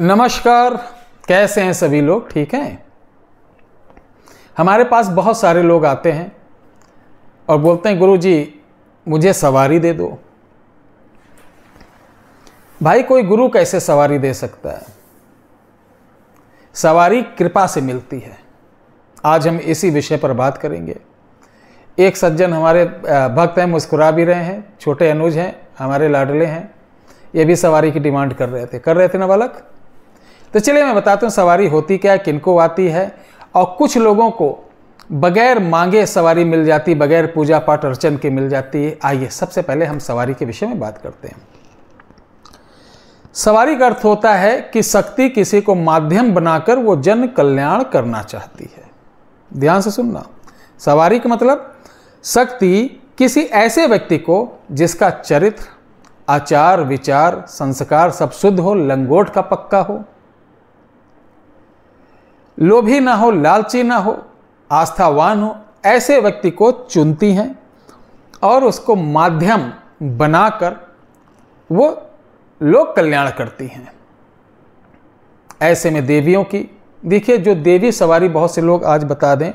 नमस्कार कैसे हैं सभी लोग ठीक हैं हमारे पास बहुत सारे लोग आते हैं और बोलते हैं गुरु जी मुझे सवारी दे दो भाई कोई गुरु कैसे सवारी दे सकता है सवारी कृपा से मिलती है आज हम इसी विषय पर बात करेंगे एक सज्जन हमारे भक्त हैं मुस्कुरा भी रहे हैं छोटे अनुज हैं हमारे लाडले हैं ये भी सवारी की डिमांड कर रहे थे कर रहे थे ना बालक तो चलिए मैं बताता हूँ सवारी होती क्या है किनको आती है और कुछ लोगों को बगैर मांगे सवारी मिल जाती बगैर पूजा पाठ अर्चन के मिल जाती है आइए सबसे पहले हम सवारी के विषय में बात करते हैं सवारी का अर्थ होता है कि शक्ति किसी को माध्यम बनाकर वो जन कल्याण करना चाहती है ध्यान से सुनना सवारी का मतलब शक्ति किसी ऐसे व्यक्ति को जिसका चरित्र आचार विचार संस्कार सब शुद्ध हो लंगोट का पक्का हो लोभी ना हो लालची ना हो आस्थावान हो ऐसे व्यक्ति को चुनती हैं और उसको माध्यम बनाकर वो लोक कल्याण करती हैं ऐसे में देवियों की देखिए जो देवी सवारी बहुत से लोग आज बता दें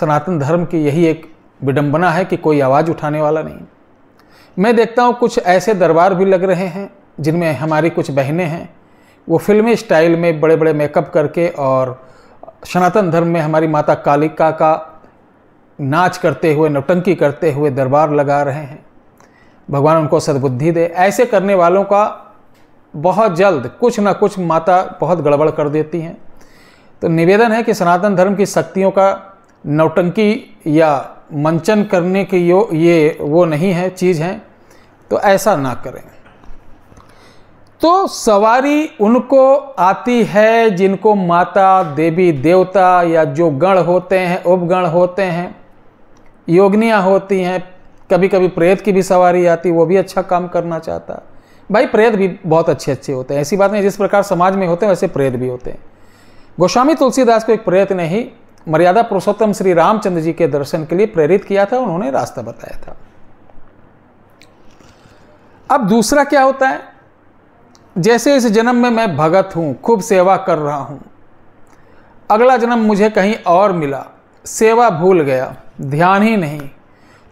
सनातन धर्म की यही एक विडंबना है कि कोई आवाज़ उठाने वाला नहीं मैं देखता हूँ कुछ ऐसे दरबार भी लग रहे हैं जिनमें हमारी कुछ बहनें हैं वो फिल्मी स्टाइल में बड़े बड़े मेकअप करके और सनातन धर्म में हमारी माता कालिका का नाच करते हुए नौटंकी करते हुए दरबार लगा रहे हैं भगवान उनको सद्बुद्धि दे ऐसे करने वालों का बहुत जल्द कुछ ना कुछ माता बहुत गड़बड़ कर देती हैं तो निवेदन है कि सनातन धर्म की शक्तियों का नौटंकी या मंचन करने की यो ये वो नहीं है चीज़ हैं तो ऐसा ना करें तो सवारी उनको आती है जिनको माता देवी देवता या जो गण होते हैं उपगण होते हैं योगनियाँ होती हैं कभी कभी प्रेत की भी सवारी आती वो भी अच्छा काम करना चाहता भाई प्रेत भी बहुत अच्छे अच्छे होते हैं ऐसी बात नहीं जिस प्रकार समाज में होते हैं वैसे प्रेत भी होते हैं गोस्वामी तुलसीदास को एक प्रेत ने ही मर्यादा पुरुषोत्तम श्री रामचंद्र जी के दर्शन के लिए प्रेरित किया था उन्होंने रास्ता बताया था अब दूसरा क्या होता है जैसे इस जन्म में मैं भगत हूँ खूब सेवा कर रहा हूँ अगला जन्म मुझे कहीं और मिला सेवा भूल गया ध्यान ही नहीं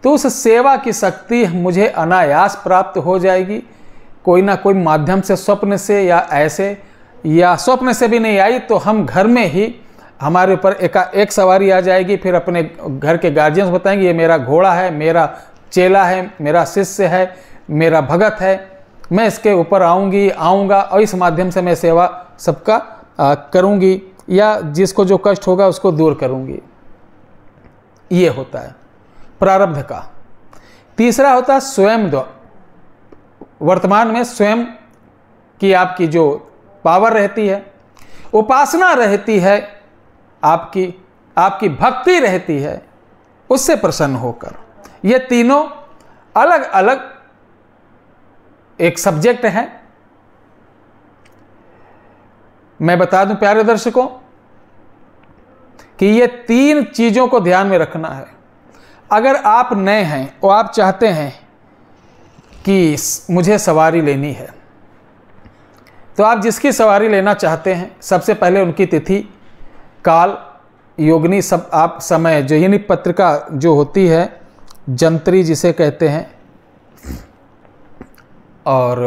तो उस सेवा की शक्ति मुझे अनायास प्राप्त हो जाएगी कोई ना कोई माध्यम से स्वप्न से या ऐसे या स्वप्न से भी नहीं आई तो हम घर में ही हमारे ऊपर एका एक सवारी आ जाएगी फिर अपने घर के गार्जियंस बताएंगे ये मेरा घोड़ा है मेरा चेला है मेरा शिष्य है मेरा भगत है मैं इसके ऊपर आऊँगी आऊँगा और इस माध्यम से मैं सेवा सबका करूँगी या जिसको जो कष्ट होगा उसको दूर करूँगी ये होता है प्रारब्ध का तीसरा होता है स्वयं वर्तमान में स्वयं की आपकी जो पावर रहती है उपासना रहती है आपकी आपकी भक्ति रहती है उससे प्रसन्न होकर ये तीनों अलग अलग एक सब्जेक्ट है मैं बता दूं प्यारे दर्शकों कि ये तीन चीज़ों को ध्यान में रखना है अगर आप नए हैं और आप चाहते हैं कि मुझे सवारी लेनी है तो आप जिसकी सवारी लेना चाहते हैं सबसे पहले उनकी तिथि काल योगनी सब आप समय जो यानी पत्रिका जो होती है जंतरी जिसे कहते हैं और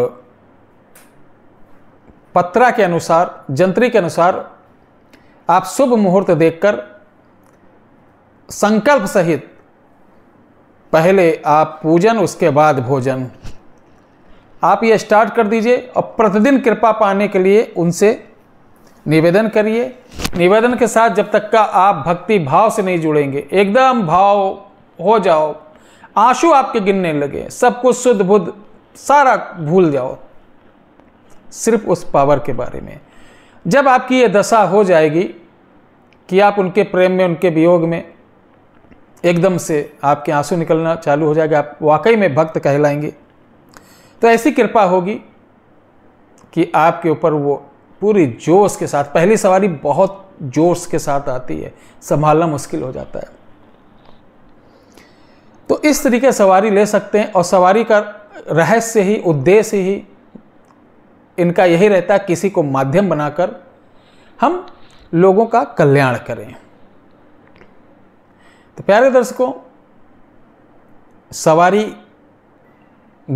पत्रा के अनुसार जंत्री के अनुसार आप शुभ मुहूर्त देखकर संकल्प सहित पहले आप पूजन उसके बाद भोजन आप ये स्टार्ट कर दीजिए और प्रतिदिन कृपा पाने के लिए उनसे निवेदन करिए निवेदन के साथ जब तक का आप भक्ति भाव से नहीं जुड़ेंगे एकदम भाव हो जाओ आंसू आपके गिनने लगे सब कुछ शुद्ध बुद्ध सारा भूल जाओ सिर्फ उस पावर के बारे में जब आपकी ये दशा हो जाएगी कि आप उनके प्रेम में उनके वियोग में एकदम से आपके आंसू निकलना चालू हो जाएगा आप वाकई में भक्त कहलाएंगे तो ऐसी कृपा होगी कि आपके ऊपर वो पूरी जोश के साथ पहली सवारी बहुत जोश के साथ आती है संभालना मुश्किल हो जाता है तो इस तरीके सवारी ले सकते हैं और सवारी का रहस्य ही उद्देश्य ही इनका यही रहता है किसी को माध्यम बनाकर हम लोगों का कल्याण करें तो प्यारे दर्शकों सवारी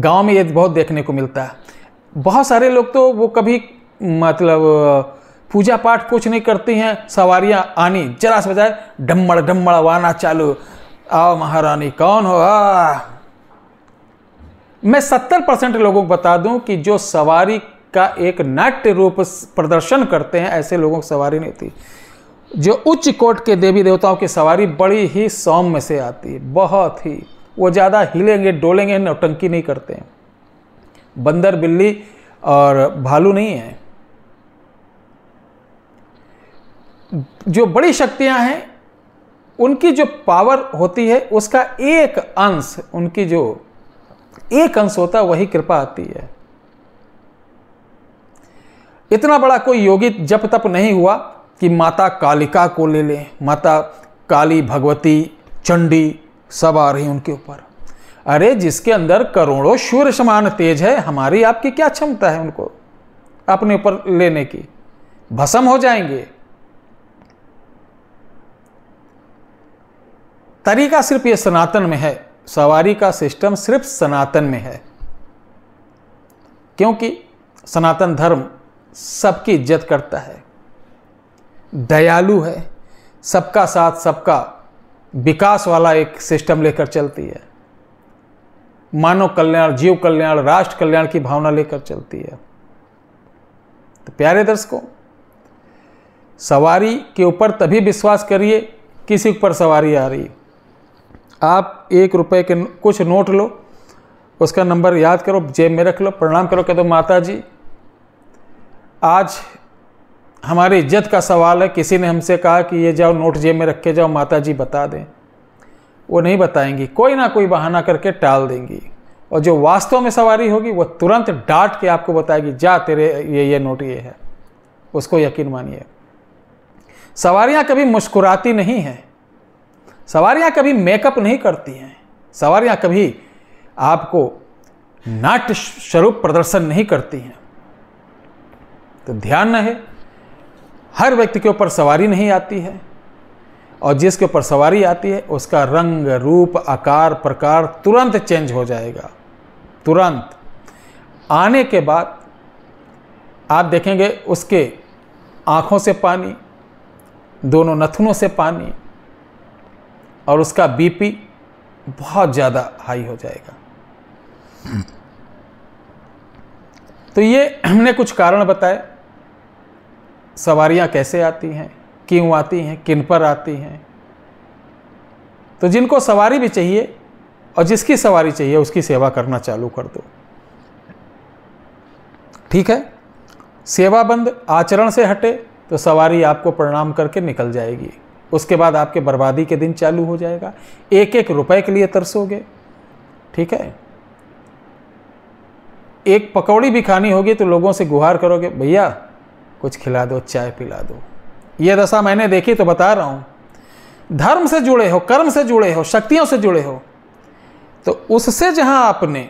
गांव में ये बहुत देखने को मिलता है बहुत सारे लोग तो वो कभी मतलब पूजा पाठ कुछ नहीं करती हैं सवारियां आनी जरा से बजाय डम्बड़ डम्मड़ वाना चालू आओ महारानी कौन हो आ मैं 70 परसेंट लोगों को बता दूं कि जो सवारी का एक नाट्य रूप प्रदर्शन करते हैं ऐसे लोगों को सवारी नहीं होती जो उच्च कोट के देवी देवताओं की सवारी बड़ी ही सौम्य से आती है बहुत ही वो ज़्यादा हिलेंगे डोलेंगे नौटंकी नहीं करते हैं बंदर बिल्ली और भालू नहीं है जो बड़ी शक्तियां हैं उनकी जो पावर होती है उसका एक अंश उनकी जो एक अंश होता है वही कृपा आती है इतना बड़ा कोई योगी जप तप नहीं हुआ कि माता कालिका को ले लें माता काली भगवती चंडी सब आ रही उनके ऊपर अरे जिसके अंदर करोड़ों सूर्य समान तेज है हमारी आपकी क्या क्षमता है उनको अपने ऊपर लेने की भसम हो जाएंगे तरीका सिर्फ ये सनातन में है सवारी का सिस्टम सिर्फ सनातन में है क्योंकि सनातन धर्म सबकी इज्जत करता है दयालु है सबका साथ सबका विकास वाला एक सिस्टम लेकर चलती है मानव कल्याण जीव कल्याण राष्ट्र कल्याण की भावना लेकर चलती है तो प्यारे दर्शकों सवारी के ऊपर तभी विश्वास करिए किसी ऊपर सवारी आ रही है आप एक रुपए के कुछ नोट लो उसका नंबर याद करो जेब में रख लो प्रणाम करो कह दो माता जी आज हमारी इज्जत का सवाल है किसी ने हमसे कहा कि ये जाओ नोट जेब में रख के जाओ माता जी बता दें वो नहीं बताएंगी कोई ना कोई बहाना करके टाल देंगी और जो वास्तव में सवारी होगी वो तुरंत डांट के आपको बताएगी जा तेरे ये ये नोट ये है उसको यकीन मानिए सवारियाँ कभी मुस्कुराती नहीं हैं सवारियाँ कभी मेकअप नहीं करती हैं सवारियाँ कभी आपको नाट्य स्वरूप प्रदर्शन नहीं करती हैं तो ध्यान रहे हर व्यक्ति के ऊपर सवारी नहीं आती है और जिसके ऊपर सवारी आती है उसका रंग रूप आकार प्रकार तुरंत चेंज हो जाएगा तुरंत आने के बाद आप देखेंगे उसके आँखों से पानी दोनों नथुनों से पानी और उसका बीपी बहुत ज़्यादा हाई हो जाएगा तो ये हमने कुछ कारण बताए सवारियाँ कैसे आती हैं क्यों आती हैं किन पर आती हैं तो जिनको सवारी भी चाहिए और जिसकी सवारी चाहिए उसकी सेवा करना चालू कर दो ठीक है सेवा बंद आचरण से हटे तो सवारी आपको प्रणाम करके निकल जाएगी उसके बाद आपके बर्बादी के दिन चालू हो जाएगा एक एक रुपए के लिए तरसोगे ठीक है एक पकौड़ी भी खानी होगी तो लोगों से गुहार करोगे भैया कुछ खिला दो चाय पिला दो ये दशा मैंने देखी तो बता रहा हूं धर्म से जुड़े हो कर्म से जुड़े हो शक्तियों से जुड़े हो तो उससे जहां आपने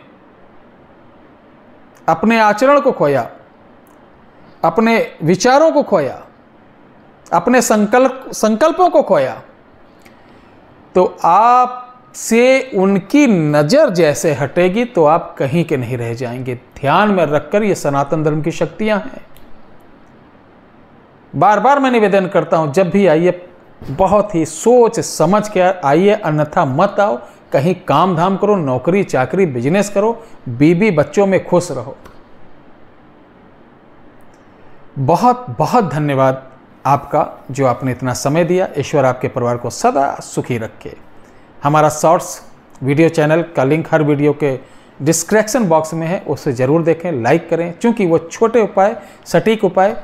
अपने आचरण को खोया अपने विचारों को खोया अपने संकल्प संकल्पों को खोया तो आप से उनकी नज़र जैसे हटेगी तो आप कहीं के नहीं रह जाएंगे ध्यान में रखकर ये सनातन धर्म की शक्तियां हैं बार बार मैं निवेदन करता हूं जब भी आइए बहुत ही सोच समझ के आइए अन्यथा मत आओ कहीं काम धाम करो नौकरी चाकरी बिजनेस करो बीबी बच्चों में खुश रहो बहुत बहुत धन्यवाद आपका जो आपने इतना समय दिया ईश्वर आपके परिवार को सदा सुखी रखे हमारा शॉर्ट्स वीडियो चैनल का लिंक हर वीडियो के डिस्क्रिप्शन बॉक्स में है उसे ज़रूर देखें लाइक करें क्योंकि वो छोटे उपाय सटीक उपाय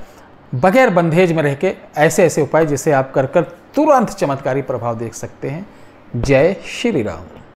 बगैर बंधेज में रह के ऐसे ऐसे उपाय जिसे आप कर कर तुरंत चमत्कारी प्रभाव देख सकते हैं जय श्री राम